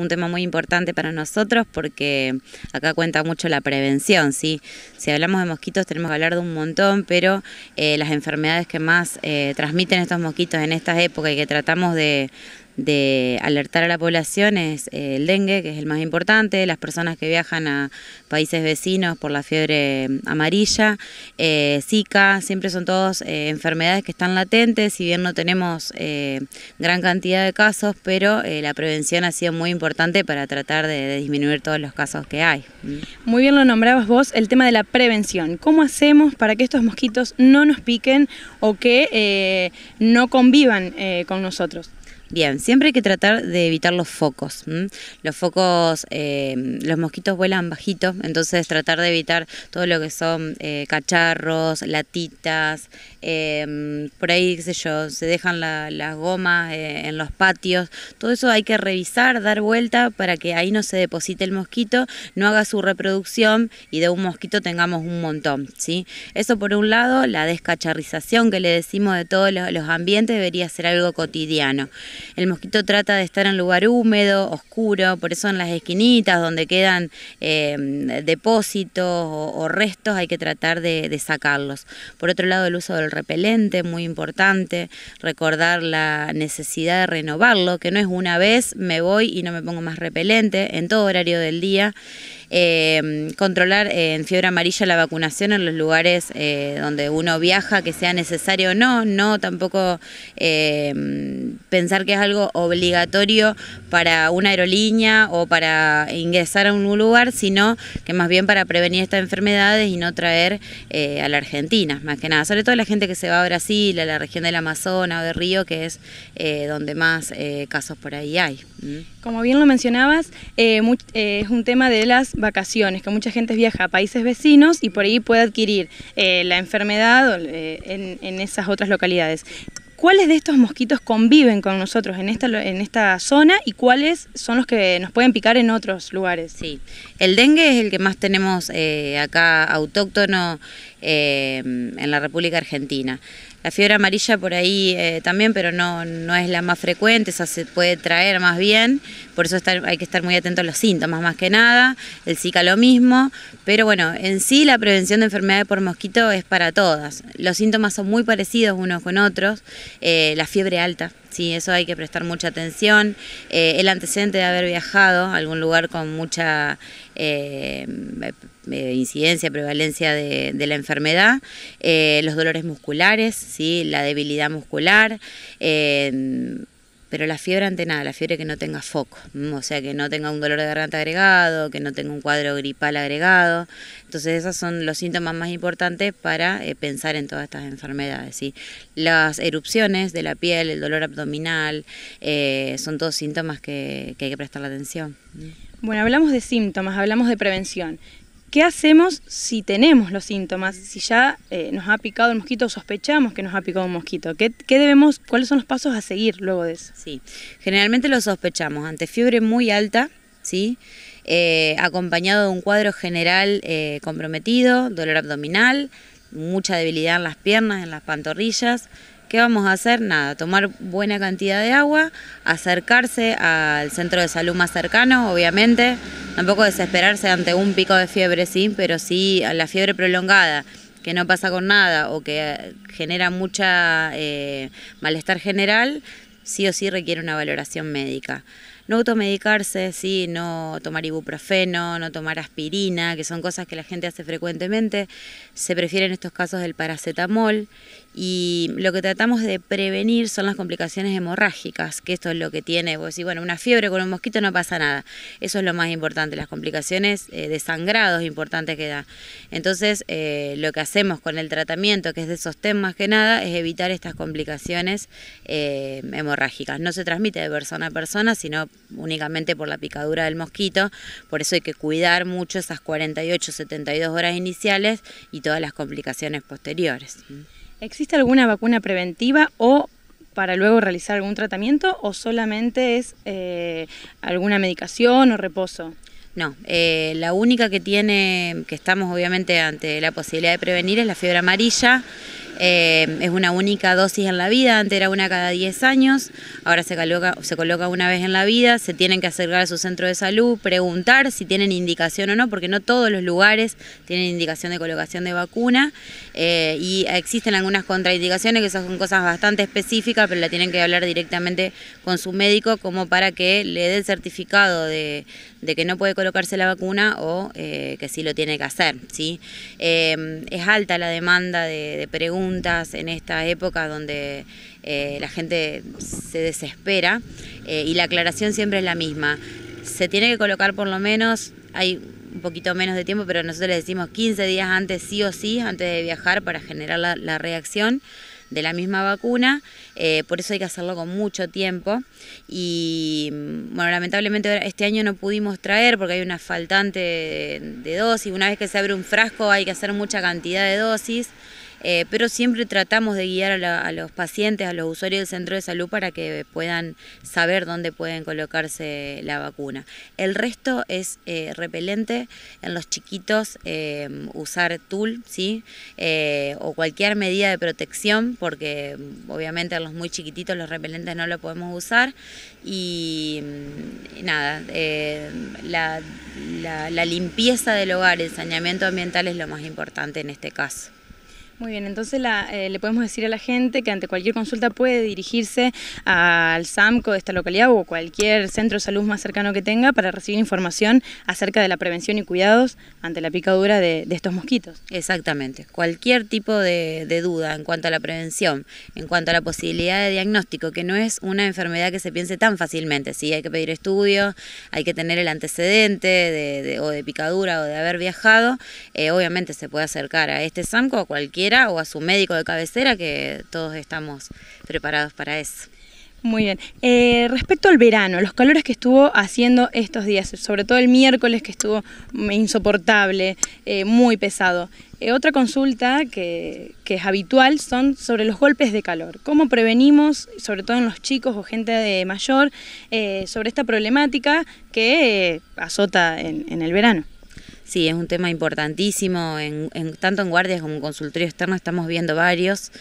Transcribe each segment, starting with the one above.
un tema muy importante para nosotros porque acá cuenta mucho la prevención, ¿sí? Si hablamos de mosquitos tenemos que hablar de un montón, pero eh, las enfermedades que más eh, transmiten estos mosquitos en estas épocas y que tratamos de, de alertar a la población es eh, el dengue, que es el más importante, las personas que viajan a países vecinos por la fiebre amarilla, eh, Zika, siempre son todas eh, enfermedades que están latentes, si bien no tenemos gran cantidad de casos, pero la prevención ha sido muy importante para tratar de, de disminuir todos los casos que hay. Muy bien lo nombrabas vos, el tema de la prevención. ¿Cómo hacemos para que estos mosquitos no nos piquen o que no convivan con nosotros? Bien, siempre hay que tratar de evitar los focos. Los focos, eh, los mosquitos vuelan bajitos, entonces tratar de evitar todo lo que son eh, cacharros, latitas, eh, por ahí, qué sé yo, se dejan las gomas en los patios. Todo eso hay que revisar, dar vuelta para que ahí no se deposite el mosquito, no haga su reproducción y de un mosquito tengamos un montón. ¿sí? Eso por un lado, la descacharrización que le decimos de todos los ambientes debería ser algo cotidiano. El mosquito trata de estar en lugar húmedo, oscuro, por eso en las esquinitas donde quedan em, depósitos o, restos hay que tratar de, de, sacarlos. Por otro lado, el uso del repelente, muy importante, recordar la necesidad de renovarlo, que no es una vez me voy y no me pongo más repelente en todo horario del día eh, controlar en fiebre amarilla la vacunación en los lugares eh, donde uno viaja, que sea necesario o no, no tampoco em, pensar que es algo obligatorio para una aerolínea o para ingresar a un lugar, sino que más bien para prevenir estas enfermedades y no traer eh, a la Argentina, más que nada, sobre todo la gente que se va a Brasil, a la región del Amazonas o de Río, que es eh, donde más casos por ahí hay. Como bien lo mencionabas, es un tema de las vacaciones, que mucha gente viaja a países vecinos y por ahí puede adquirir eh, la enfermedad eh, en, esas otras localidades. ¿Cuáles de estos mosquitos conviven con nosotros en esta, en esta zona y cuáles son los que nos pueden picar en otros lugares? Sí, el dengue es el que más tenemos eh, acá autóctono en la República Argentina. La fiebre amarilla por ahí eh, también, pero no, no es la más frecuente, esa se puede traer más bien, por eso hay que estar muy atentos a los síntomas más que nada, el Zika lo mismo, pero bueno, en sí la prevención de enfermedades por mosquito es para todas. Los síntomas son muy parecidos unos con otros, eh, la fiebre alta, sí, eso hay que prestar mucha atención, eh, el antecedente de haber viajado a algún lugar con mucha eh, incidencia, prevalencia de, la enfermedad, eh, los dolores musculares, ¿sí? la debilidad muscular. Eh, pero la fiebre ante nada, la fiebre que no tenga foco, o sea, que no tenga un dolor de garganta agregado, que no tenga un cuadro gripal agregado. Entonces, esos son los síntomas más importantes para pensar en todas estas enfermedades. ¿sí? Las erupciones de la piel, el dolor abdominal, son todos síntomas que, hay que prestar atención. Bueno, hablamos de síntomas, hablamos de prevención. ¿Qué hacemos si tenemos los síntomas? Si ya eh, nos ha picado el mosquito, sospechamos que nos ha picado un mosquito. ¿Qué, debemos, cuáles son los pasos a seguir luego de eso? Sí, generalmente lo sospechamos ante fiebre muy alta, ¿sí? Eh, acompañado de un cuadro general eh, comprometido, dolor abdominal, mucha debilidad en las piernas, en las pantorrillas. ¿Qué vamos a hacer? Nada, tomar buena cantidad de agua, acercarse al centro de salud más cercano, obviamente tampoco desesperarse ante un pico de fiebre, sí, pero sí la fiebre prolongada que no pasa con nada o que genera mucha eh, malestar general, sí o sí requiere una valoración médica no automedicarse, sí, no tomar ibuprofeno, no tomar aspirina, que son cosas que la gente hace frecuentemente, se prefiere en estos casos el paracetamol y lo que tratamos de prevenir son las complicaciones hemorrágicas, que esto es lo que tiene, vos decís, bueno, una fiebre con un mosquito no pasa nada, eso es lo más importante, las complicaciones eh, de sangrados importantes que da. Entonces, eh, lo que hacemos con el tratamiento, que es de sostén más que nada, es evitar estas complicaciones eh, hemorrágicas. No se transmite de persona a persona, sino únicamente por la picadura del mosquito, por eso hay que cuidar mucho esas 48, 72 horas iniciales y todas las complicaciones posteriores. ¿Existe alguna vacuna preventiva o para luego realizar algún tratamiento o solamente es eh, alguna medicación o reposo? No, eh, la única que tiene, que estamos obviamente ante la posibilidad de prevenir es la fiebre amarilla, eh, es una única dosis en la vida, antes era una cada 10 años, ahora se coloca, se coloca una vez en la vida, se tienen que acercar a su centro de salud, preguntar si tienen indicación o no, porque no todos los lugares tienen indicación de colocación de vacuna eh, y existen algunas contraindicaciones que son cosas bastante específicas, pero la tienen que hablar directamente con su médico como para que le dé el certificado de de que no puede colocarse la vacuna o eh, que sí lo tiene que hacer. ¿sí? Eh, es alta la demanda de, preguntas en esta época donde eh, la gente se desespera y la aclaración siempre es la misma. Se tiene que colocar por lo menos, hay un poquito menos de tiempo, pero nosotros le decimos 15 días antes sí o sí, antes de viajar para generar la reacción de la misma vacuna, eh, por eso hay que hacerlo con mucho tiempo. Y mm, bueno, lamentablemente este año no pudimos traer porque hay una faltante de, de dosis, una vez que se abre un frasco hay que hacer mucha cantidad de dosis. Eh, pero siempre tratamos de guiar a, los pacientes, a los usuarios del centro de salud para que puedan saber dónde pueden colocarse la vacuna. El resto es eh, repelente en los chiquitos, eh, usar tul, ¿sí? o cualquier medida de protección, porque mm, obviamente en los muy chiquititos los repelentes no lo podemos usar. Y, mm, nada, la, la limpieza del hogar, el saneamiento ambiental es lo más importante en este caso. Muy bien, entonces eh, le podemos decir a la gente que ante cualquier consulta puede dirigirse al SAMCO de esta localidad o cualquier centro de salud más cercano que tenga para recibir información acerca de la prevención y cuidados ante la picadura de, estos mosquitos. Exactamente, cualquier tipo de, duda en cuanto a la prevención, en cuanto a la posibilidad de diagnóstico, que no es una enfermedad que se piense tan fácilmente, si hay que pedir estudios, hay que tener el antecedente de, o de picadura o de haber viajado, eh, obviamente se puede acercar a este SAMCO o a cualquier o a su médico de cabecera, que todos estamos preparados para eso. Muy bien. Eh, respecto al verano, los calores que estuvo haciendo estos días, sobre todo el miércoles que estuvo insoportable, eh, muy pesado. Eh, otra consulta que, es habitual son sobre los golpes de calor. ¿Cómo prevenimos, sobre todo en los chicos o gente de mayor, sobre esta problemática que azota en el verano? Sí, es un tema importantísimo, en, tanto en guardias como en consultorio externo estamos viendo varios.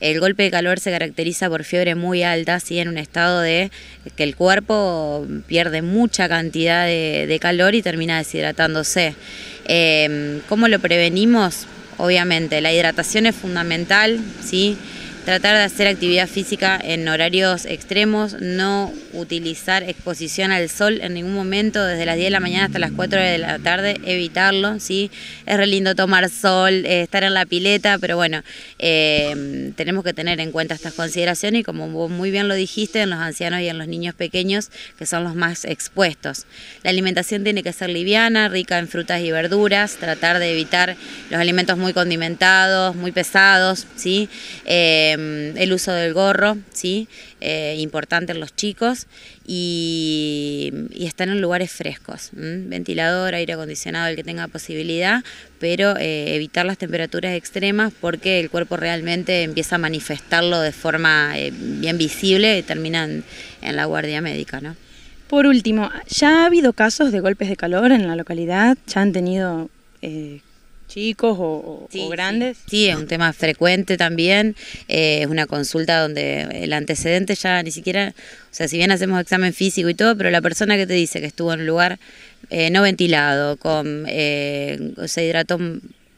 El golpe de calor se caracteriza por fiebre muy alta, ¿sí? en un estado de que el cuerpo pierde mucha cantidad de, calor y termina deshidratándose. Em, ¿Cómo lo prevenimos? Obviamente, la hidratación es fundamental, ¿sí? tratar de hacer actividad física en horarios extremos, no utilizar exposición al sol en ningún momento, desde las 10 de la mañana hasta las 4 de la tarde, evitarlo, ¿sí? Es re lindo tomar sol, eh, estar en la pileta, pero bueno, eh, tenemos que tener en cuenta estas consideraciones y como vos muy bien lo dijiste, en los ancianos y en los niños pequeños, que son los más expuestos. La alimentación tiene que ser liviana, rica en frutas y verduras, tratar de evitar los alimentos muy condimentados, muy pesados, ¿sí? Eh, Em, el uso del gorro, ¿sí? Eh, importante en los chicos, y, y estar en lugares frescos, ventilador, aire acondicionado, el que tenga posibilidad, pero eh, evitar las temperaturas extremas porque el cuerpo realmente empieza a manifestarlo de forma eh, bien visible y termina en, la guardia médica, ¿no? Por último, ¿ya ha habido casos de golpes de calor en la localidad? ¿Ya han tenido chicos o, grandes? Sí. es un tema frecuente también. Eh, es una consulta donde el antecedente ya ni siquiera, o sea, si bien hacemos examen físico y todo, pero la persona que te dice que estuvo en un lugar eh, no ventilado, con eh, se hidrató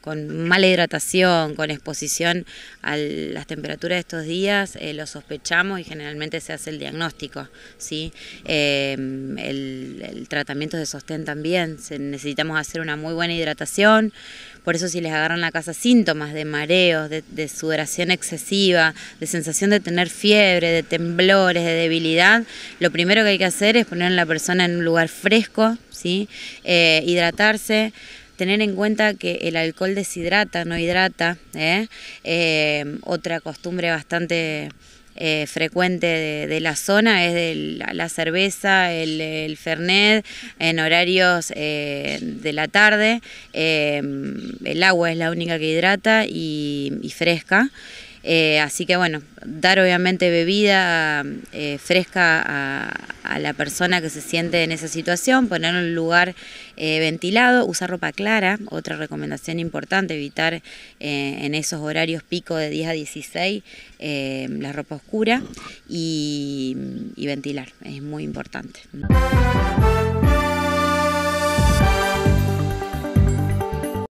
con mala hidratación, con exposición a las temperaturas de estos días, eh, lo sospechamos y generalmente se hace el diagnóstico. ¿sí? Eh, el, tratamiento de sostén también, necesitamos hacer una muy buena hidratación, por eso si les agarran la casa síntomas de mareos, de, sudoración excesiva, de sensación de tener fiebre, de temblores, de debilidad, lo primero que hay que hacer es poner a la persona en un lugar fresco, ¿sí? Eh, hidratarse, tener en cuenta que el alcohol deshidrata, no hidrata. ¿eh? Eh, otra costumbre bastante eh, frecuente de, la zona es la, cerveza, el, fernet, en horarios de la tarde. el agua es la única que hidrata y fresca. Eh, así que bueno, dar obviamente bebida eh, fresca a, la persona que se siente en esa situación, poner un lugar eh, ventilado, usar ropa clara, otra recomendación importante, evitar en esos horarios pico de 10 a 16 la ropa oscura y ventilar, es muy importante.